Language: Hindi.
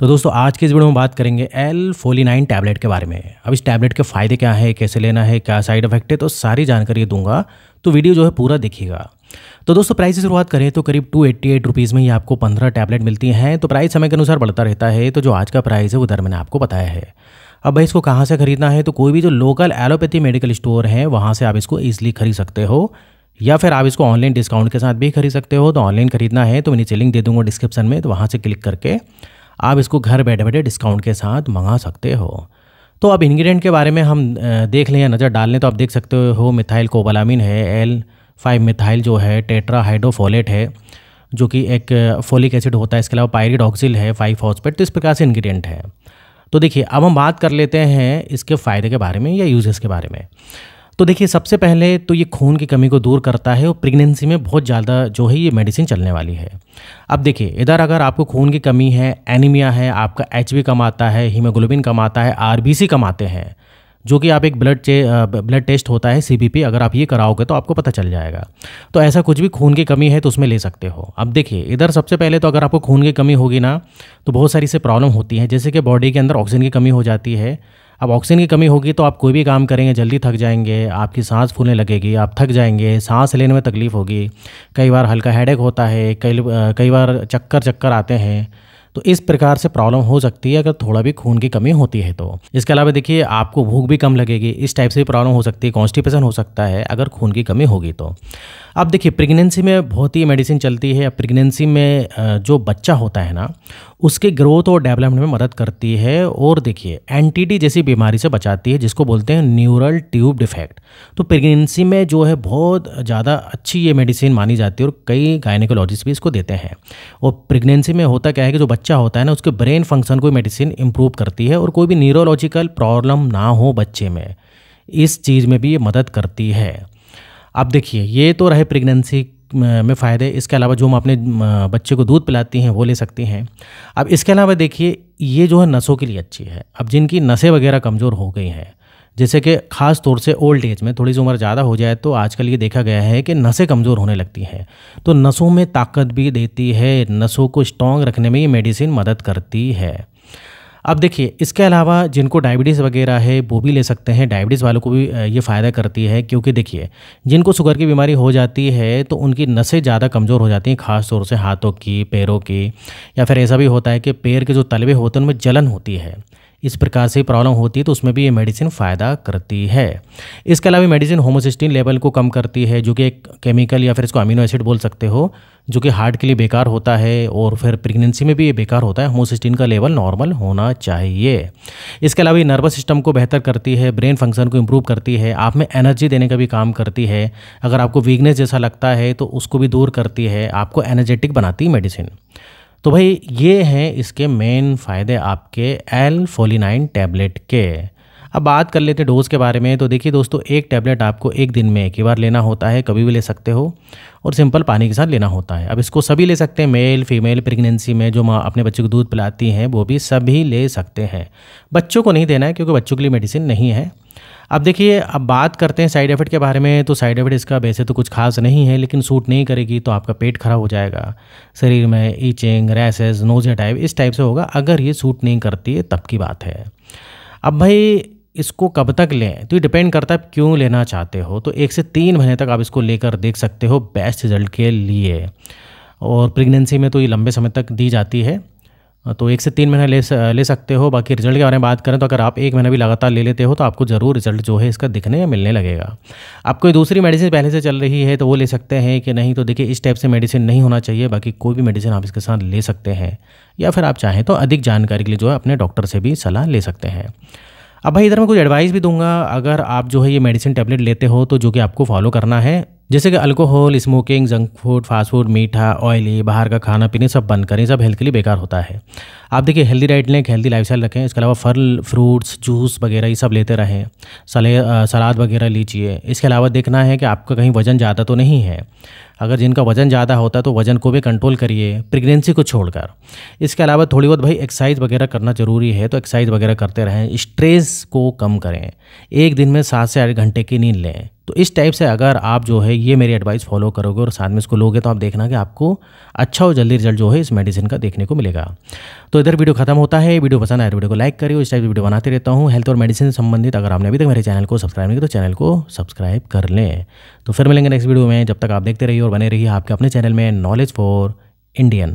तो दोस्तों आज के इस वीडियो में बात करेंगे एल फोली नाइन टैबलेट के बारे में अब इस टैबलेट के फ़ायदे क्या है कैसे लेना है क्या साइड इफेक्ट है तो सारी जानकारी दूंगा तो वीडियो जो है पूरा दिखेगा तो दोस्तों प्राइस से शुरुआत करें तो करीब टू एट्टी एट रुपीज़ में ही आपको पंद्रह टैबलेट मिलती हैं तो प्राइस समय के अनुसार बढ़ता रहता है तो जो आज का प्राइस है वो दर मैंने आपको बताया है अब भाई इसको कहाँ से खरीदना है तो कोई भी जो लोकल एलोपैथी मेडिकल स्टोर है वहाँ से आप इसको ईजिली खरीद सकते हो या फिर आप इसको ऑनलाइन डिस्काउंट के साथ भी खरीद सकते हो तो ऑनलाइन खरीदना है तो मैं नीचे लिंक दे दूँगा डिस्क्रिप्शन में तो वहाँ से क्लिक करके आप इसको घर बैठे बैठे डिस्काउंट के साथ मंगा सकते हो तो अब इंग्रेडिएंट के बारे में हम देख लें या नज़र डाल लें तो आप देख सकते हो मिथाइल कोबलामिन है एल फाइव मिथाइल जो है टेट्राहाइड्रोफोलेट है जो कि एक फोलिक एसिड होता है इसके अलावा पायरिडॉक्सिल ऑक्सिल है फाइव फॉस्पेट तो इस प्रकार से इंग्रेडिएंट है तो देखिए अब हम बात कर लेते हैं इसके फ़ायदे के बारे में या यूजेस के बारे में तो देखिए सबसे पहले तो ये खून की कमी को दूर करता है और प्रेगनेंसी में बहुत ज़्यादा जो है ये मेडिसिन चलने वाली है अब देखिए इधर अगर आपको खून की कमी है एनीमिया है आपका एच कम आता है हीमोग्लोबिन कम आता है आर बी कम आते हैं जो कि आप एक ब्लड ब्लड टेस्ट होता है सी अगर आप ये कराओगे तो आपको पता चल जाएगा तो ऐसा कुछ भी खून की कमी है तो उसमें ले सकते हो अब देखिए इधर सबसे पहले तो अगर आपको खून की कमी होगी ना तो बहुत सारी से प्रॉब्लम होती है जैसे कि बॉडी के अंदर ऑक्सीजन की कमी हो जाती है अब ऑक्सीजन की कमी होगी तो आप कोई भी काम करेंगे जल्दी थक जाएंगे आपकी सांस फूलने लगेगी आप थक जाएंगे सांस लेने में तकलीफ़ होगी कई बार हल्का हेडेक होता है कई कई बार चक्कर चक्कर आते हैं तो इस प्रकार से प्रॉब्लम हो सकती है अगर थोड़ा भी खून की कमी होती है तो इसके अलावा देखिए आपको भूख भी कम लगेगी इस टाइप से भी प्रॉब्लम हो सकती है कॉन्स्टिपेशन हो सकता है अगर खून की कमी होगी तो अब देखिए प्रेगनेंसी में बहुत ही मेडिसिन चलती है प्रेगनेंसी में जो बच्चा होता है ना उसके ग्रोथ और डेवलपमेंट में मदद करती है और देखिए एनटीडी जैसी बीमारी से बचाती है जिसको बोलते हैं न्यूरल ट्यूब डिफेक्ट तो प्रेगनेंसी में जो है बहुत ज़्यादा अच्छी ये मेडिसिन मानी जाती है और कई गायनिकोलॉजिस्ट भी इसको देते हैं और प्रेगनेंसी में होता क्या है कि जो बच्चा होता है ना उसके ब्रेन फंक्शन को मेडिसिन इंप्रूव करती है और कोई भी न्यूरोलॉजिकल प्रॉब्लम ना हो बच्चे में इस चीज़ में भी ये मदद करती है अब देखिए ये तो रहे प्रेगनेंसी में फ़ायदे इसके अलावा जो हम अपने बच्चे को दूध पिलाती हैं वो ले सकती हैं अब इसके अलावा देखिए ये जो है नसों के लिए अच्छी है अब जिनकी नसें वगैरह कमज़ोर हो गई हैं जैसे कि ख़ास तौर से ओल्ड एज में थोड़ी सी उम्र ज़्यादा हो जाए तो आजकल ये देखा गया है कि नसें कमज़ोर होने लगती हैं तो नसों में ताकत भी देती है नसों को स्ट्रॉन्ग रखने में ये मेडिसिन मदद करती है अब देखिए इसके अलावा जिनको डायबिटीज़ वगैरह है वो भी ले सकते हैं डायबिटीज़ वालों को भी ये फ़ायदा करती है क्योंकि देखिए जिनको शुगर की बीमारी हो जाती है तो उनकी नसें ज़्यादा कमज़ोर हो जाती हैं ख़ास तौर से हाथों की पैरों की या फिर ऐसा भी होता है कि पैर के जो तलबे होते हैं उनमें जलन होती है इस प्रकार से प्रॉब्लम होती है तो उसमें भी ये मेडिसिन फ़ायदा करती है इसके अलावा मेडिसिन होमोसिस्टीन लेवल को कम करती है जो कि एक केमिकल या फिर इसको अमीनो एसिड बोल सकते हो जो कि हार्ट के लिए बेकार होता है और फिर प्रेगनेंसी में भी ये बेकार होता है होमोसिस्टीन का लेवल नॉर्मल होना चाहिए इसके अलावा ये नर्वस सिस्टम को बेहतर करती है ब्रेन फंक्शन को इम्प्रूव करती है आप में एनर्जी देने का भी काम करती है अगर आपको वीकनेस जैसा लगता है तो उसको भी दूर करती है आपको एनर्जेटिक बनाती है मेडिसिन तो भाई ये हैं इसके मेन फ़ायदे आपके एल फोली नाइन टैबलेट के अब बात कर लेते डोज़ के बारे में तो देखिए दोस्तों एक टैबलेट आपको एक दिन में एक ही बार लेना होता है कभी भी ले सकते हो और सिंपल पानी के साथ लेना होता है अब इसको सभी ले सकते हैं मेल फीमेल प्रेगनेंसी में जो माँ अपने बच्चे को दूध पिलाती हैं वो भी सभी ले सकते हैं बच्चों को नहीं देना है क्योंकि बच्चों के लिए मेडिसिन नहीं है अब देखिए अब बात करते हैं साइड इफेक्ट के बारे में तो साइड इफेक्ट इसका वैसे तो कुछ खास नहीं है लेकिन सूट नहीं करेगी तो आपका पेट खराब हो जाएगा शरीर में ईचिंग रैसेज नोजिया टाइप इस टाइप से होगा अगर ये सूट नहीं करती है तब की बात है अब भाई इसको कब तक लें तो ये डिपेंड करता है क्यों लेना चाहते हो तो एक से तीन महीने तक आप इसको लेकर देख सकते हो बेस्ट रिजल्ट के लिए और प्रेगनेंसी में तो ये लंबे समय तक दी जाती है हाँ, तो एक से तीन महीने ले ले सकते हो बाकी रिजल्ट के बारे में बात करें तो अगर आप एक महीना भी लगातार ले लेते हो तो आपको ज़रूर रिजल्ट जो है इसका दिखने या मिलने लगेगा आप कोई दूसरी मेडिसिन पहले से चल रही है तो वो ले सकते हैं कि नहीं तो देखिए इस टाइप से मेडिसिन नहीं होना चाहिए बाकी कोई भी मेडिसिन आप इसके साथ ले सकते हैं या फिर आप चाहें तो अधिक जानकारी के लिए जो है अपने डॉक्टर से भी सलाह ले सकते हैं अब भाई इधर मैं कुछ एडवाइस भी दूंगा अगर आप जो है ये मेडिसिन टैबलेट लेते हो तो जो कि आपको फॉलो करना है जैसे कि alcohol smoking junk food fast food मीठा ऑयली बाहर का खाना पीने सब बंद करें सब हेल्थ के लिए बेकार होता है आप देखिए हेल्दी डाइट लें हेल्दी लाइफ रखें इसके अलावा फल फ्रूट्स जूस वगैरह ये सब लेते रहें सले सलाद वगैरह लीजिए इसके अलावा देखना है कि आपका कहीं वज़न ज़्यादा तो नहीं है अगर जिनका वज़न ज़्यादा होता है तो वज़न को भी कंट्रोल करिए प्रेगनेंसी को छोड़कर इसके अलावा थोड़ी बहुत भाई एक्सरसाइज वगैरह करना ज़रूरी है तो एक्सरसाइज वगैरह करते रहें स्ट्रेस को कम करें एक दिन में सात से आठ घंटे की नींद लें तो इस टाइप से अगर आप जो है ये मेरी एडवाइस फॉलो करोगे और साथ में इसको लोगे तो आप देखना कि आपको अच्छा और जल्दी रिजल्ट जो है इस मेडिसिन का देखने को मिलेगा तो इधर वीडियो खत्म होता है वीडियो पसंद आए तो वीडियो को लाइक करिए इस टाइप की वीडियो बनाते रहता हूँ हेल्थ और मेडिसिन संबंधित अगर आपने अभी तक मेरे चैनल को सब्सक्राइब नहीं किया तो चैनल को सब्सक्राइब कर लें तो फिर मिलेंगे नेक्स्ट वीडियो में जब तक आप देखते रहिए और बने रहिए आपके अपने चैनल में नॉलेज फॉर इंडियन